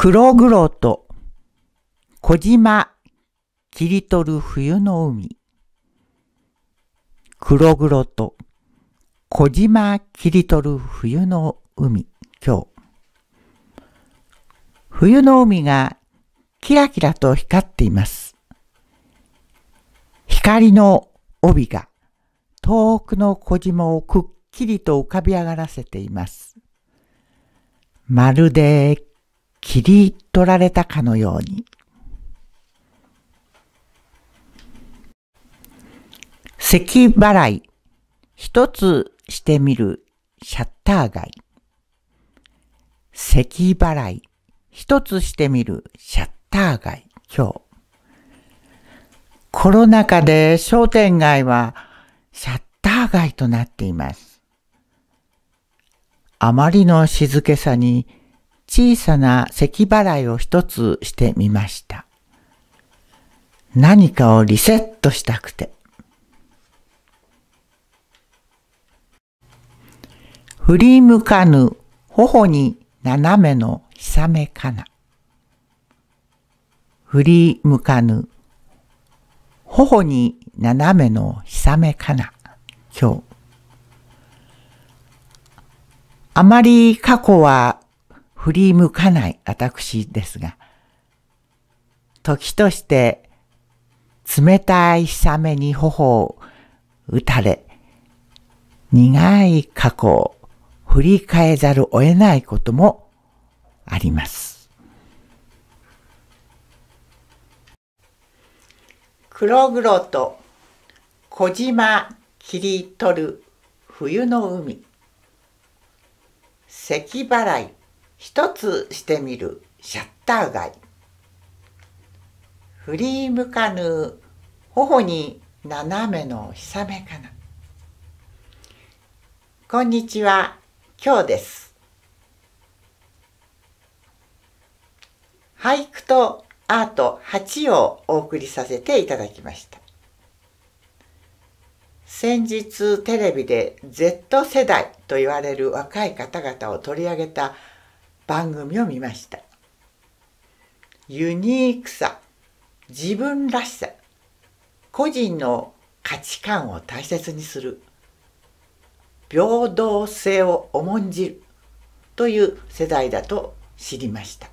黒々と小島切り取る冬の海黒々と小島切り取る冬の海今日冬の海がキラキラと光っています光の帯が遠くの小島をくっきりと浮かび上がらせていますまるで切り取られたかのように。咳払い。一つしてみるシャッター街。咳払い。一つしてみるシャッター街。今日。コロナ禍で商店街はシャッター街となっています。あまりの静けさに小さな咳払いを一つしてみました。何かをリセットしたくて。振り向かぬ頬に斜めのひさめかな。振り向かぬ頬に斜めのひさめかな。今日。あまり過去は振り向かない私ですが、時として冷たい日雨に頬を打たれ、苦い過去を振り返ざるを得ないこともあります。黒々と小島切り取る冬の海。咳払い一つしてみるシャッター街フリームカヌー頬に斜めのひさめかなこんにちは今日です俳句とアート8をお送りさせていただきました先日テレビで Z 世代と言われる若い方々を取り上げた番組を見ましたユニークさ自分らしさ個人の価値観を大切にする平等性を重んじるという世代だと知りました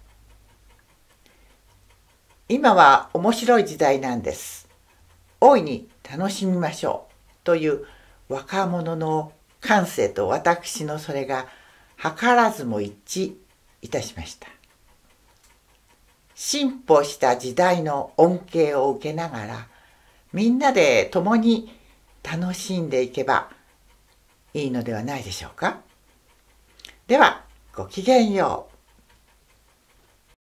今は面白い時代なんです大いに楽しみましょうという若者の感性と私のそれが図らずも一致いたしました進歩した時代の恩恵を受けながらみんなで共に楽しんでいけばいいのではないでしょうかではごきげんよう